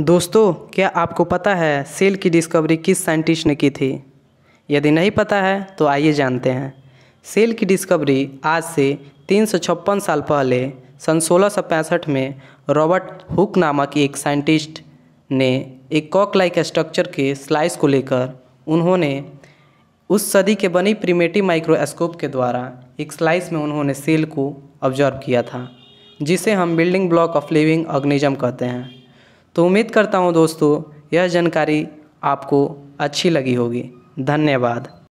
दोस्तों क्या आपको पता है सेल की डिस्कवरी किस साइंटिस्ट ने की थी यदि नहीं पता है तो आइए जानते हैं सेल की डिस्कवरी आज से तीन साल पहले सन सोलह में रॉबर्ट हुक नामक एक साइंटिस्ट ने एक कॉक लाइक स्ट्रक्चर के स्लाइस को लेकर उन्होंने उस सदी के बनी प्रीमेटिव माइक्रोस्कोप के द्वारा एक स्लाइस में उन्होंने सेल को ऑब्जर्व किया था जिसे हम building block of living organism कहते हैं तो उम्मीद करता हूँ दोस्तों यह जानकारी आपको अच्छी लगी होगी धन्यवाद